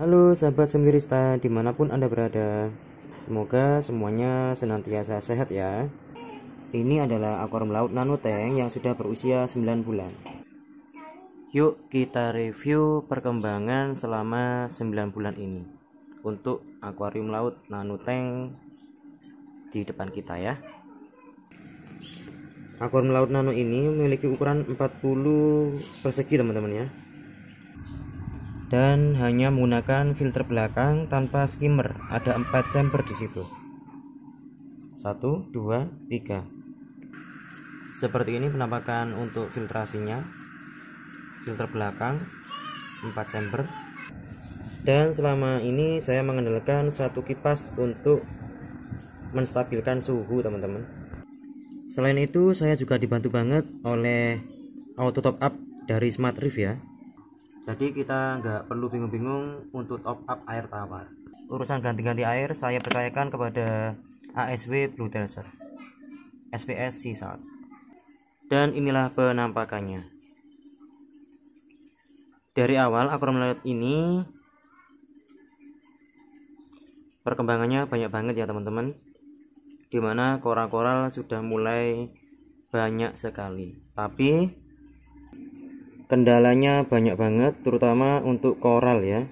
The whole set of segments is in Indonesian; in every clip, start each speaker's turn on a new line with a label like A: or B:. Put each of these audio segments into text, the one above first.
A: Halo sahabat Semirista dimanapun Anda berada Semoga semuanya senantiasa sehat ya Ini adalah akuarium laut nanoteng yang sudah berusia 9 bulan Yuk kita review perkembangan selama 9 bulan ini Untuk akuarium laut nanoteng di depan kita ya Akuarium laut nano ini memiliki ukuran 40 persegi teman-teman ya dan hanya menggunakan filter belakang tanpa skimmer ada empat chamber di situ Satu, dua, tiga. seperti ini penampakan untuk filtrasinya filter belakang 4 chamber dan selama ini saya mengandalkan satu kipas untuk menstabilkan suhu teman-teman selain itu saya juga dibantu banget oleh auto top up dari smart reef ya jadi kita nggak perlu bingung-bingung untuk top up air tawar urusan ganti-ganti air saya percayakan kepada ASW Blue Telser SPS Sisat dan inilah penampakannya dari awal aku melihat ini perkembangannya banyak banget ya teman-teman dimana koral-koral sudah mulai banyak sekali tapi kendalanya banyak banget terutama untuk koral ya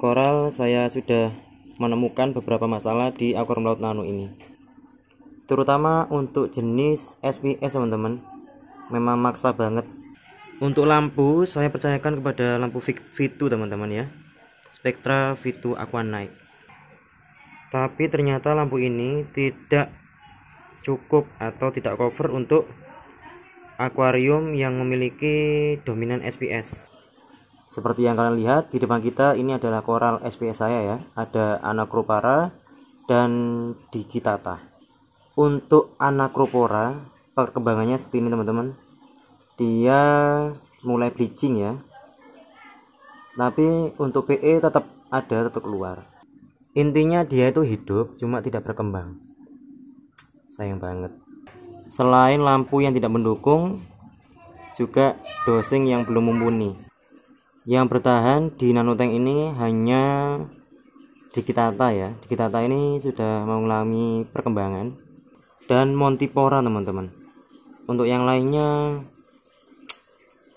A: koral saya sudah menemukan beberapa masalah di akuarium laut nano ini terutama untuk jenis SPS teman-teman memang maksa banget untuk lampu saya percayakan kepada lampu v teman-teman ya spektra V2 Aqua tapi ternyata lampu ini tidak cukup atau tidak cover untuk akuarium yang memiliki dominan SPS. Seperti yang kalian lihat di depan kita ini adalah koral SPS saya ya. Ada Anacropora dan Digitata. Untuk Anacropora perkembangannya seperti ini teman-teman. Dia mulai bleaching ya. Tapi untuk PE tetap ada tetap keluar. Intinya dia itu hidup cuma tidak berkembang. Sayang banget. Selain lampu yang tidak mendukung, juga dosing yang belum mumpuni. Yang bertahan di nanoteng ini hanya Digitata ya. Digitata ini sudah mengalami perkembangan dan Montipora teman-teman. Untuk yang lainnya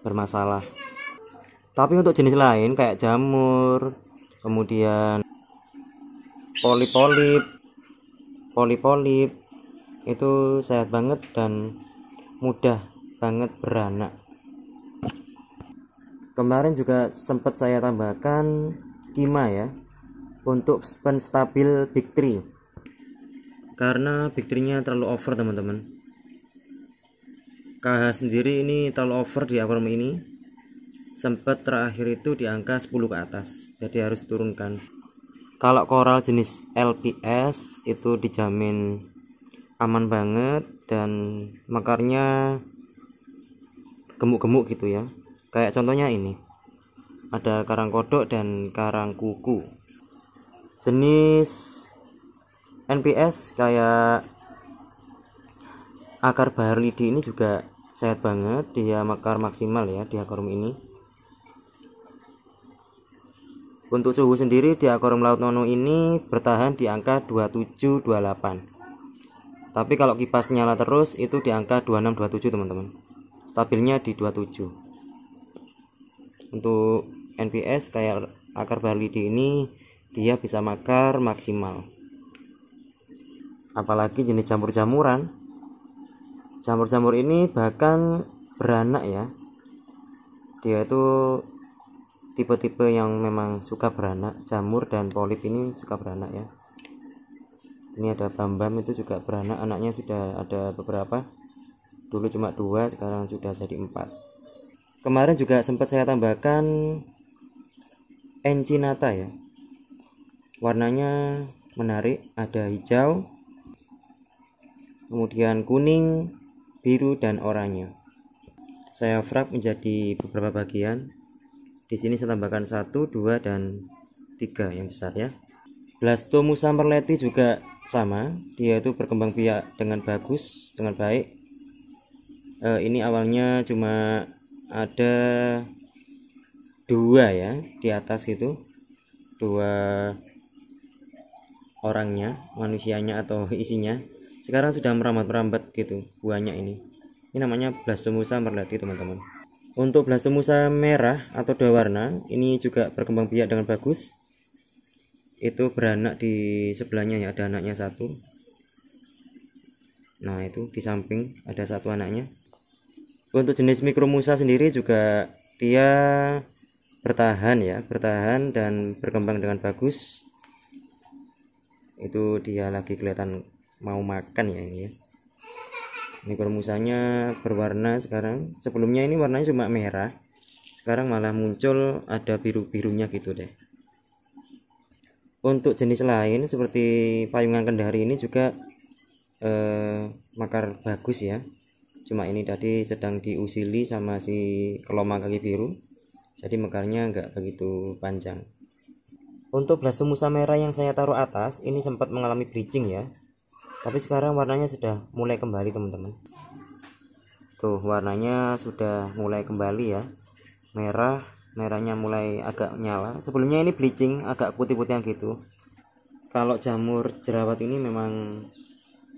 A: bermasalah. Tapi untuk jenis lain kayak jamur, kemudian polip-polip, polip-polip itu sehat banget dan mudah banget beranak kemarin juga sempat saya tambahkan kima ya untuk penstabil big tree karena big tree nya terlalu over teman-teman KH sendiri ini terlalu over di aquarium ini sempat terakhir itu di angka 10 ke atas jadi harus turunkan kalau koral jenis LPS itu dijamin aman banget dan makarnya gemuk-gemuk gitu ya kayak contohnya ini ada karang kodok dan karang kuku jenis NPS kayak akar bahar lidi ini juga sehat banget dia mekar maksimal ya di akarum ini untuk suhu sendiri di akarum laut nono ini bertahan di angka 2728 tapi kalau kipas nyala terus itu di angka 2627 teman-teman stabilnya di 27 untuk NPS kayak akar di ini dia bisa makar maksimal apalagi jenis jamur-jamuran jamur-jamur ini bahkan beranak ya dia itu tipe-tipe yang memang suka beranak jamur dan polip ini suka beranak ya ini ada Bambam itu juga beranak anaknya sudah ada beberapa dulu cuma dua sekarang sudah jadi empat kemarin juga sempat saya tambahkan encinata ya warnanya menarik ada hijau kemudian kuning biru dan oranye saya frag menjadi beberapa bagian di sini saya tambahkan satu dua dan tiga yang besar ya Blastomusa merleti juga sama dia itu berkembang biak dengan bagus dengan baik e, ini awalnya cuma ada dua ya di atas itu dua orangnya manusianya atau isinya sekarang sudah merambat-merambat gitu buahnya ini ini namanya blastomusa merlati teman-teman untuk blastomusa merah atau dua warna ini juga berkembang biak dengan bagus itu beranak di sebelahnya ya ada anaknya satu nah itu di samping ada satu anaknya untuk jenis mikromusa sendiri juga dia bertahan ya bertahan dan berkembang dengan bagus itu dia lagi kelihatan mau makan ya ini ya mikromusanya berwarna sekarang sebelumnya ini warnanya cuma merah sekarang malah muncul ada biru-birunya gitu deh untuk jenis lain seperti payungan kendari ini juga eh, makar bagus ya cuma ini tadi sedang diusili sama si kelomang kaki biru jadi mekarnya nggak begitu panjang untuk musa merah yang saya taruh atas ini sempat mengalami bleaching ya tapi sekarang warnanya sudah mulai kembali teman-teman tuh warnanya sudah mulai kembali ya merah merahnya mulai agak nyala sebelumnya ini bleaching agak putih-putih gitu kalau jamur jerawat ini memang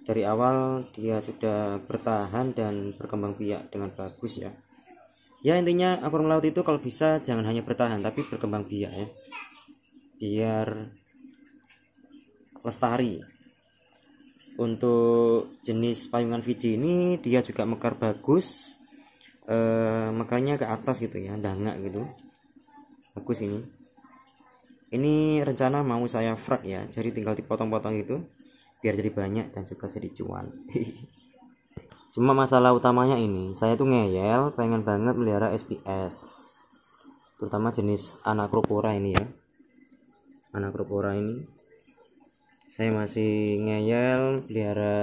A: dari awal dia sudah bertahan dan berkembang biak dengan bagus ya ya intinya akur laut itu kalau bisa jangan hanya bertahan tapi berkembang biak ya biar lestari untuk jenis payungan Fiji ini dia juga mekar bagus eh, makanya ke atas gitu ya dangak gitu bagus ini ini rencana mau saya frak ya jadi tinggal dipotong-potong itu biar jadi banyak dan juga jadi cuan cuma masalah utamanya ini saya tuh ngeyel pengen banget melihara SPS terutama jenis anak anacropora ini ya anak anacropora ini saya masih ngeyel pelihara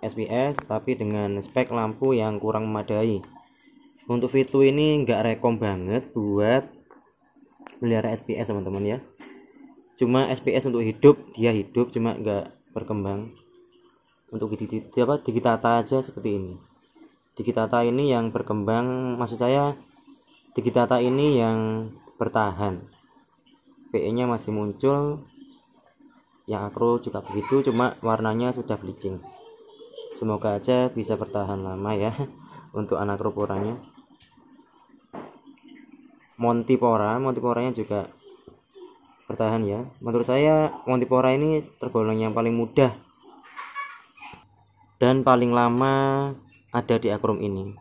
A: SPS tapi dengan spek lampu yang kurang memadai untuk fitu ini nggak rekom banget buat melihara SPS teman-teman ya cuma SPS untuk hidup dia hidup cuma nggak berkembang untuk di apa digitata aja seperti ini digitata ini yang berkembang maksud saya digitata ini yang bertahan PE nya masih muncul yang akro juga begitu cuma warnanya sudah bleaching semoga aja bisa bertahan lama ya untuk anak anakroporanya Montipora Montiporanya juga bertahan ya menurut saya Montipora ini tergolong yang paling mudah dan paling lama ada di akrum ini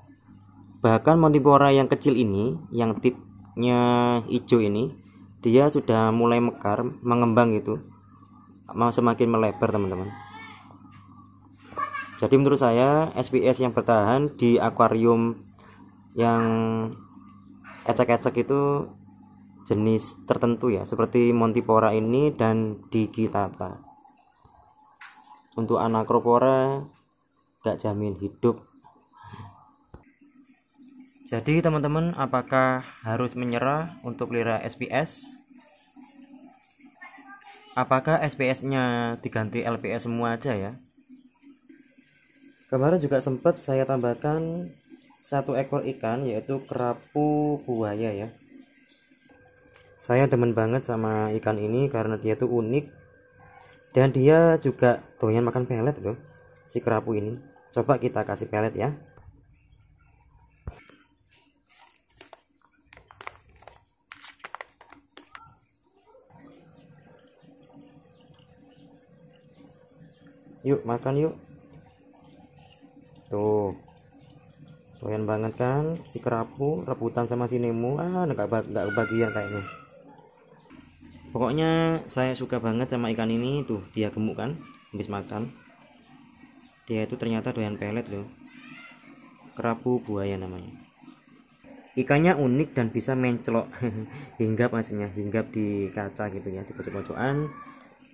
A: bahkan Montipora yang kecil ini yang tipnya hijau ini dia sudah mulai mekar mengembang gitu mau semakin melebar teman-teman jadi menurut saya SPS yang bertahan di akuarium yang ecek-ecek itu jenis tertentu ya seperti Montipora ini dan Digitata untuk anakropora gak jamin hidup jadi teman-teman apakah harus menyerah untuk lira SPS apakah SPS nya diganti LPS semua aja ya kemarin juga sempat saya tambahkan satu ekor ikan yaitu kerapu buaya ya saya demen banget sama ikan ini karena dia tuh unik dan dia juga tuh yang makan pelet loh si kerapu ini coba kita kasih pelet ya yuk makan yuk tuh lumayan banget kan si kerapu rebutan sama si Nemo ah nggak enggak kebagian kayaknya pokoknya saya suka banget sama ikan ini tuh dia gemuk kan habis makan dia itu ternyata doyan pelet loh kerapu buaya namanya ikannya unik dan bisa mencelok hinggap maksudnya hinggap di kaca gitu ya di pojok-pojokan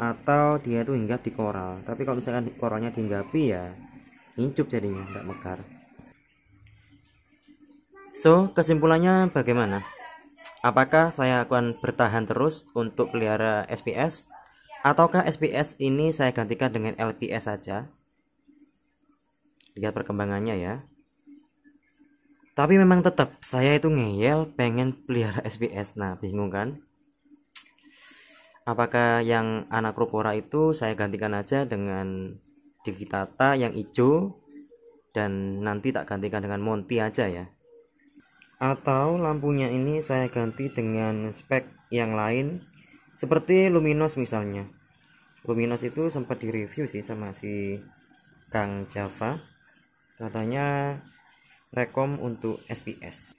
A: atau dia itu hinggap di koral tapi kalau misalkan koralnya dihinggapi ya incup jadinya nggak mekar So, kesimpulannya bagaimana? Apakah saya akan bertahan terus untuk pelihara SPS? Ataukah SPS ini saya gantikan dengan LPS saja? Lihat perkembangannya ya. Tapi memang tetap saya itu ngeyel pengen pelihara SPS. Nah, bingung kan? Apakah yang anak rupora itu saya gantikan aja dengan Digitata yang hijau dan nanti tak gantikan dengan Monty aja ya atau lampunya ini saya ganti dengan spek yang lain seperti Luminos misalnya Luminos itu sempat direview sih sama si Kang Java katanya rekom untuk SPS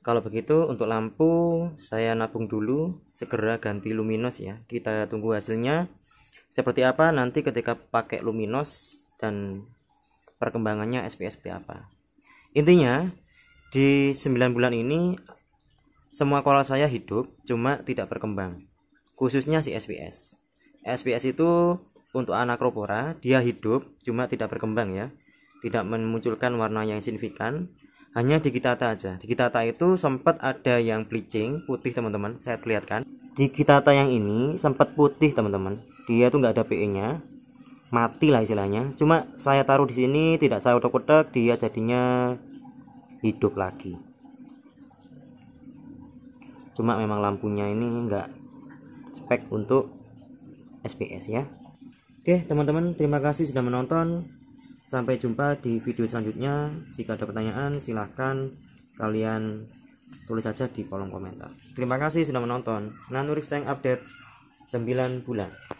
A: kalau begitu untuk lampu saya nabung dulu segera ganti Luminos ya kita tunggu hasilnya seperti apa nanti ketika pakai Luminos dan perkembangannya SPS seperti apa Intinya, di 9 bulan ini semua koral saya hidup cuma tidak berkembang. Khususnya si SPS. SPS itu untuk anak anakropora dia hidup cuma tidak berkembang ya. Tidak memunculkan warna yang signifikan, hanya digitata aja. Digitata itu sempat ada yang bleaching putih teman-teman, saya lihatkan. Digitata yang ini sempat putih teman-teman. Dia tuh nggak ada PE-nya, mati lah istilahnya cuma saya taruh di sini tidak saya udah utak dia jadinya hidup lagi cuma memang lampunya ini enggak spek untuk SPS ya oke teman-teman terima kasih sudah menonton sampai jumpa di video selanjutnya jika ada pertanyaan silahkan kalian tulis saja di kolom komentar terima kasih sudah menonton Nanurif Tank Update 9 bulan